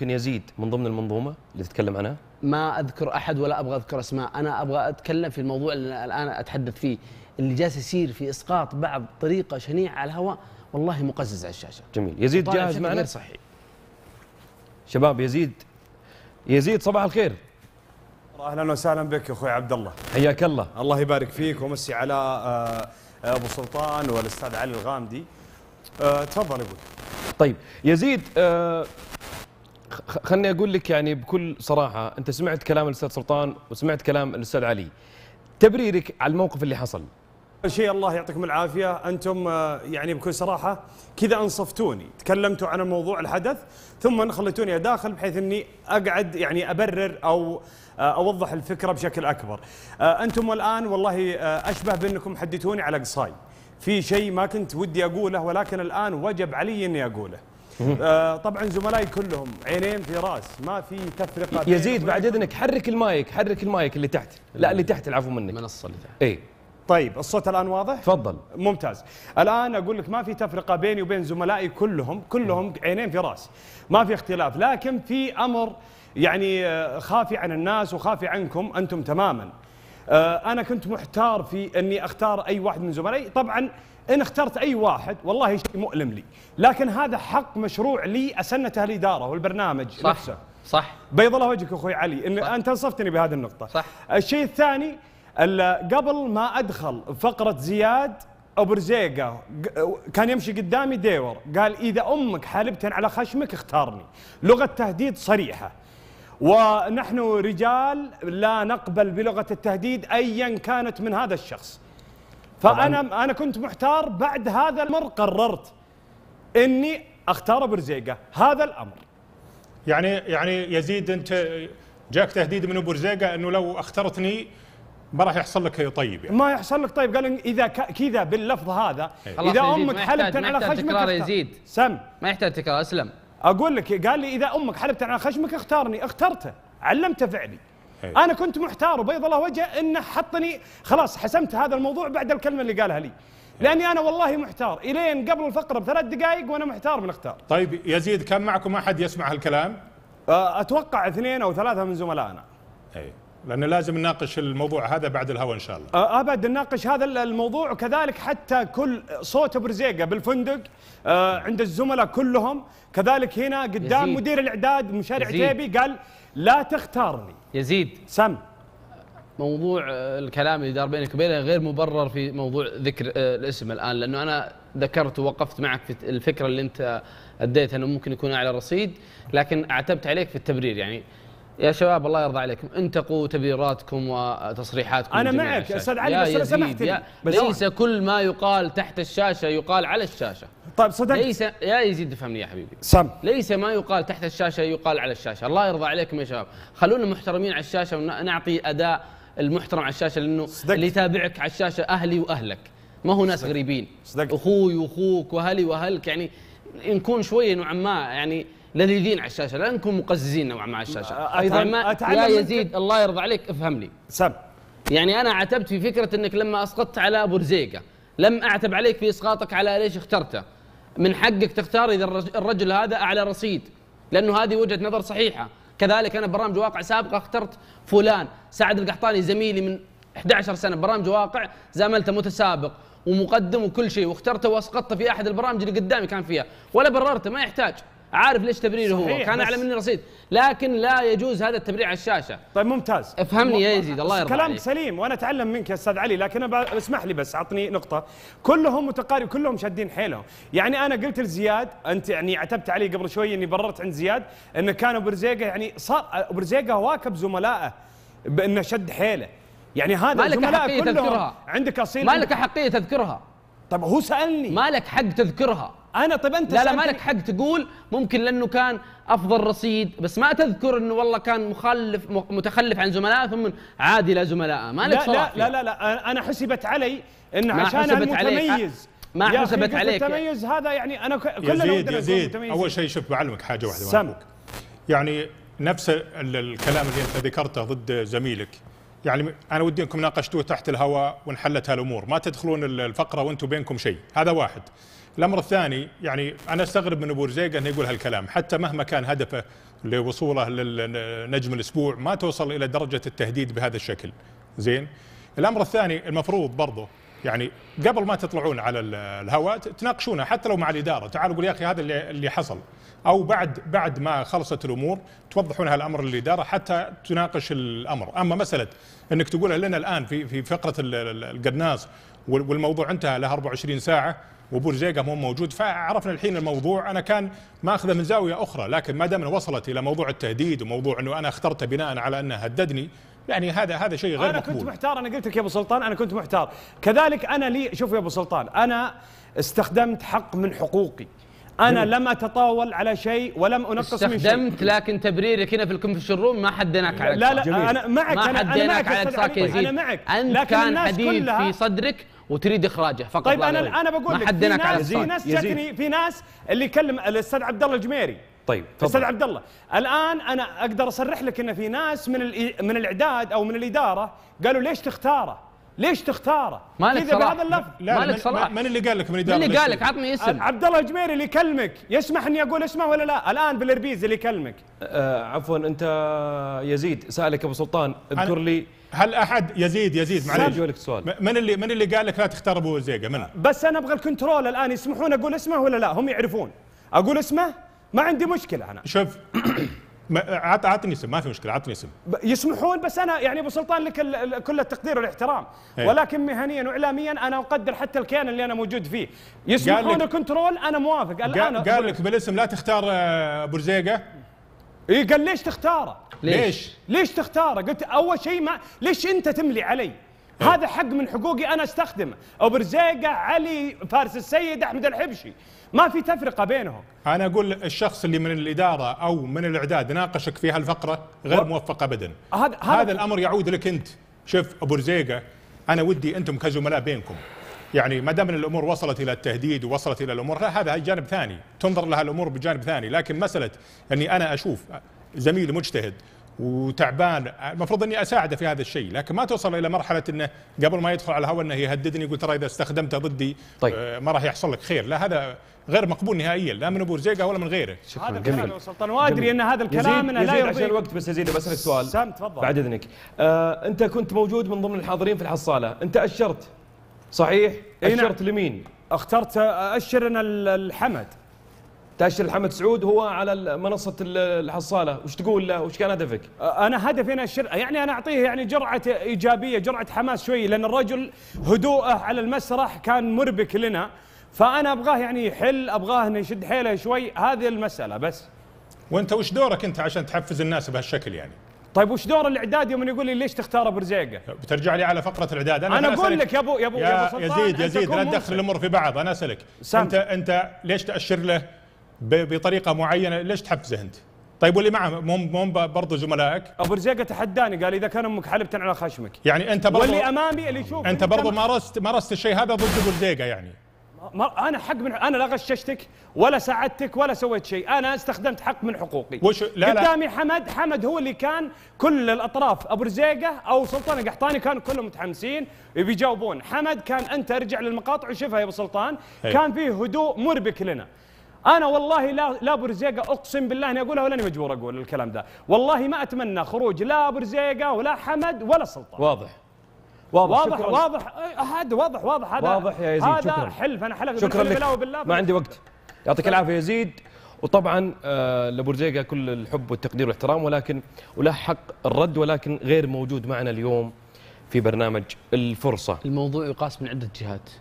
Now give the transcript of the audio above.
ممكن يزيد من ضمن المنظومه اللي تتكلم عنها؟ ما اذكر احد ولا ابغى اذكر اسماء، انا ابغى اتكلم في الموضوع اللي الان اتحدث فيه اللي جالس يصير في اسقاط بعض طريقه شنيعه على الهواء والله مقزز على الشاشه. جميل، يزيد جاهز معنا؟ غير صحي. شباب يزيد يزيد صباح الخير. اهلا وسهلا بك اخوي عبد الله. حياك الله. الله يبارك فيك ومسي على آه، ابو سلطان والاستاذ علي الغامدي. آه، تفضل ابوي. طيب يزيد آه، خلني اقول لك يعني بكل صراحه انت سمعت كلام الاستاذ سلطان وسمعت كلام الاستاذ علي تبريرك على الموقف اللي حصل اول شيء الله يعطيكم العافيه انتم آه، يعني بكل صراحه كذا انصفتوني تكلمتوا عن الموضوع الحدث ثم خليتوني داخل بحيث اني اقعد يعني ابرر او آه، اوضح الفكره بشكل اكبر آه، انتم الان والله اشبه بانكم حدثوني على قصاي في شيء ما كنت ودي اقوله ولكن الان وجب علي اني اقوله آه طبعا زملائي كلهم عينين في راس ما في تفرقه يزيد بعد اذنك حرك المايك حرك المايك اللي تحت لا اللي تحت العفو منك المنصه اللي تحت اي طيب الصوت الان واضح؟ تفضل ممتاز الان اقول لك ما في تفرقه بيني وبين زملائي كلهم كلهم عينين في راس ما في اختلاف لكن في امر يعني آه، خافي عن الناس وخافي عنكم انتم تماما آه، انا كنت محتار في اني اختار اي واحد من زملائي طبعا ان اخترت اي واحد والله شيء مؤلم لي لكن هذا حق مشروع لي اسنته الاداره والبرنامج صح نفسه صح بيض الله وجهك اخوي علي ان انت انصفتني بهذه النقطه صح الشيء الثاني قبل ما ادخل فقره زياد ابو رزيقه كان يمشي قدامي ديور قال اذا امك حالبتن على خشمك اختارني لغه تهديد صريحه ونحن رجال لا نقبل بلغه التهديد ايا كانت من هذا الشخص فانا انا كنت محتار بعد هذا الامر قررت اني اختار برزيقه هذا الامر يعني يعني يزيد انت جاك تهديد من ابو رزيقه انه لو اخترتني ما راح يحصل لك طيب يعني. ما يحصل لك طيب قال اذا كذا باللفظ هذا إيه. اذا امك حلبت على خشمك تكرار يزيد سم ما يحتاج تكرار اسلم اقول لك قال لي اذا امك حلبت على خشمك اختارني اخترته علمته فعلي أيوة. انا كنت محتار وبيض الله وجهه انه حطني خلاص حسمت هذا الموضوع بعد الكلمه اللي قالها لي إيه. لاني انا والله محتار الين قبل الفقره بثلاث دقائق وانا محتار من اختار طيب يزيد كان معكم احد يسمع هالكلام اتوقع اثنين او ثلاثه من زملائنا اي لانه لازم نناقش الموضوع هذا بعد الهوا ان شاء الله ابد نناقش هذا الموضوع وكذلك حتى كل صوت ابو رزيقه بالفندق عند الزملاء كلهم كذلك هنا قدام يزيد. مدير الاعداد مشاري عتيبي قال لا تختارني يزيد سم موضوع آه، الكلام اللي دار بينك وبينه غير مبرر في موضوع ذكر آه، الاسم الان لانه انا ذكرت ووقفت معك في الفكره اللي انت اديتها انه ممكن يكون اعلى رصيد لكن عتبت عليك في التبرير يعني يا شباب الله يرضى عليكم انتقوا تبريراتكم وتصريحاتكم انا معك استاذ علي بس سمحت لي ليس كل ما يقال تحت الشاشه يقال على الشاشه طيب صدق ليس يا يزيد فهمني يا حبيبي سم ليس ما يقال تحت الشاشه يقال على الشاشه الله يرضى عليكم يا شباب خلونا محترمين على الشاشه ونعطي اداء المحترم على الشاشه لانه صدقت. اللي يتابعك على الشاشه اهلي واهلك ما هو ناس صدق. غريبين صدق. اخوي واخوك واهلي واهلك يعني نكون شويه نوعا ما يعني لذيذين على الشاشه لا نكون مقززين نوعا ما على الشاشه ايضا يا يزيد الله يرضى عليك افهم لي سم يعني انا عتبت في فكره انك لما اسقطت على بورزيقه لم اعتب عليك في اسقاطك على ليش اخترته من حقك تختار اذا الرجل هذا اعلى رصيد لانه هذه وجهه نظر صحيحه كذلك انا برامج واقع سابقه اخترت فلان سعد القحطاني زميلي من 11 سنه برامج واقع زاملته متسابق ومقدم وكل شيء واخترته واسقطته في احد البرامج اللي قدامي كان فيها ولا بررته ما يحتاج عارف ليش تبريره هو كان اعلى مني رصيد لكن لا يجوز هذا التبرير على الشاشه طيب ممتاز افهمني يا يزيد الله يرضى كلامك سليم وانا اتعلم منك يا استاذ علي لكن اسمح لي بس اعطني نقطه كلهم متقارب كلهم شادين حيلهم يعني انا قلت لزياد انت يعني عتبت علي قبل شوي اني بررت عند زياد انه كان ابو رزيقه يعني صار ابو رزيقه واكب زملائه بانه شد حيله يعني هذا الزملاء كلهم تذكرها. عندك اصيل ما لك حقيه تذكرها طب هو سالني مالك حق تذكرها انا طب انت لا لا مالك حق تقول ممكن لانه كان افضل رصيد بس ما تذكر انه والله كان مخلف متخلف عن زملائه ثم عادي لزملائه مالك لا صراحة لا, لا لا لا انا حسبت علي انه عشان المتميز ما حسبت عليك التميز هذا يعني انا كلنا يزيد يزيد اول شيء شوف بعلمك حاجه واحده سامك يعني نفس الكلام اللي انت ذكرته ضد زميلك يعني انا ودي انكم ناقشتوه تحت الهواء وانحلت هالامور ما تدخلون الفقره وانتم بينكم شيء هذا واحد الامر الثاني يعني انا استغرب من ابو رزيق انه يقول هالكلام حتى مهما كان هدفه لوصوله للنجم الاسبوع ما توصل الى درجه التهديد بهذا الشكل زين الامر الثاني المفروض برضه يعني قبل ما تطلعون على الهواء تناقشونه حتى لو مع الاداره تعالوا قول يا اخي هذا اللي اللي حصل او بعد بعد ما خلصت الامور توضحون هالامر للاداره حتى تناقش الامر اما مساله انك تقولها لنا الان في في فقره القناص والموضوع انتهى له 24 ساعه وبورزيقا مو موجود فعرفنا الحين الموضوع انا كان ماخذه من زاويه اخرى لكن ما دام وصلت الى موضوع التهديد وموضوع انه انا اخترته بناء على انه هددني يعني هذا هذا شيء غير انا مقبول. كنت محتار انا قلت لك يا ابو سلطان انا كنت محتار كذلك انا لي شوف يا ابو سلطان انا استخدمت حق من حقوقي انا لم اتطاول على شيء ولم انقص من شيء استخدمت لكن تبريرك هنا في الكونفشن روم ما حديناك على لا لا جميل. انا معك ما انا, أنا معك على اتصال يزيد انا معك انت لكن كان حديد في صدرك وتريد اخراجه فقط طيب انا انا بقول لك في ناس, في ناس جتني في ناس اللي يكلم الاستاذ عبد الله الجميري طيب استاذ عبد الله الان انا اقدر اصرح لك ان في ناس من من الاعداد او من الاداره قالوا ليش تختاره؟ ليش تختاره؟ مالك كذا بهذا اللفظ لا مالك من صلاح من اللي قال لك من الاداره؟ من اللي قال لك عطني اسم عبد الله الجميري اللي يكلمك يسمح اني اقول اسمه ولا لا؟ الان بالاربيز اللي يكلمك آه عفوا انت يزيد سالك ابو سلطان اذكر لي هل احد يزيد يزيد معليش لك سؤال من اللي من اللي قال لك لا تختار ابو زيقه من؟ بس انا ابغى الكنترول الان يسمحون اقول اسمه ولا لا؟ هم يعرفون اقول اسمه ما عندي مشكله انا شوف عطني اسم ما في مشكله عطني اسم يسمحون بس انا يعني ابو سلطان لك كل التقدير والاحترام هي. إيه. ولكن مهنيا واعلاميا انا اقدر حتى الكيان اللي انا موجود فيه يسمحون الكنترول انا موافق الان قال, قال لك بالاسم لا تختار آه، برزيقه اي قال ليش تختاره؟ ليش؟ ليش تختاره؟ قلت اول شيء ما ليش انت تملي علي؟ إيه. هذا حق من حقوقي انا استخدمه ابو رزيقه علي فارس السيد احمد الحبشي ما في تفرقه بينهم انا اقول الشخص اللي من الاداره او من الاعداد ناقشك في هالفقره غير و... موفق ابدا هذا هذا الامر يعود لك انت شوف ابو رزيقه انا ودي انتم كزملاء بينكم يعني ما دام الامور وصلت الى التهديد ووصلت الى الامور لا هذا جانب ثاني تنظر لها الامور بجانب ثاني لكن مساله اني انا اشوف زميل مجتهد وتعبان المفروض اني اساعده في هذا الشيء لكن ما توصل الى مرحله انه قبل ما يدخل على الهواء انه يهددني يقول ترى اذا استخدمته ضدي طيب. آه، ما راح يحصل لك خير لا هذا غير مقبول نهائيا لا من ابو رزيقه ولا من غيره شكرا هذا الكلام جميل. سلطان وادري ان هذا الكلام يزيد, يزيد لا يرضي الوقت بس ازيد بسالك سؤال سام تفضل بعد اذنك آه انت كنت موجود من ضمن الحاضرين في الحصاله انت اشرت صحيح نعم. اشرت لمين اخترت آه، اشر انا الحمد تاشر الحمد سعود هو على منصه الحصاله وش تقول له وش كان هدفك انا هدفي انا الشر يعني انا اعطيه يعني جرعه ايجابيه جرعه حماس شوي لان الرجل هدوءه على المسرح كان مربك لنا فانا ابغاه يعني يحل ابغاه انه يشد حيله شوي هذه المساله بس وانت وش دورك انت عشان تحفز الناس بهالشكل يعني طيب وش دور الاعداد يوم يقول لي ليش تختار ابو رزيقه؟ بترجع لي على فقره الاعداد انا, أنا اقول لك يا ابو يا ابو يا, ابو سلطان يزيد يزيد لا تدخل الامور في بعض انا اسالك انت انت ليش تاشر له بطريقه معينه ليش تحفزه انت؟ طيب واللي معه مو مو برضه زملائك ابو رزيقه تحداني قال اذا كان امك حلبت على خشمك يعني انت برضه واللي امامي اللي يشوف انت برضه مارست مارست الشيء هذا ضد ابو رزيقه يعني ما انا حق من انا لا غششتك ولا ساعدتك ولا سويت شيء انا استخدمت حق من حقوقي وش لا قدامي لا. حمد حمد هو اللي كان كل الاطراف ابو رزيقه او سلطان القحطاني كانوا كلهم متحمسين بيجاوبون حمد كان انت ارجع للمقاطع وشوفها يا ابو سلطان هي. أيوه. كان فيه هدوء مربك لنا انا والله لا لا برزيقه اقسم بالله اني اقولها ولاني مجبور اقول الكلام ده والله ما اتمنى خروج لا برزيقه ولا حمد ولا سلطان واضح واضح واضح واضح هذا واضح واضح هذا واضح يا يزيد هذا شكرا حلف انا حلف شكرا لك بالله ما عندي وقت يعطيك طيب. العافيه يزيد وطبعا آه لبورزيقة كل الحب والتقدير والاحترام ولكن وله حق الرد ولكن غير موجود معنا اليوم في برنامج الفرصة الموضوع يقاس من عدة جهات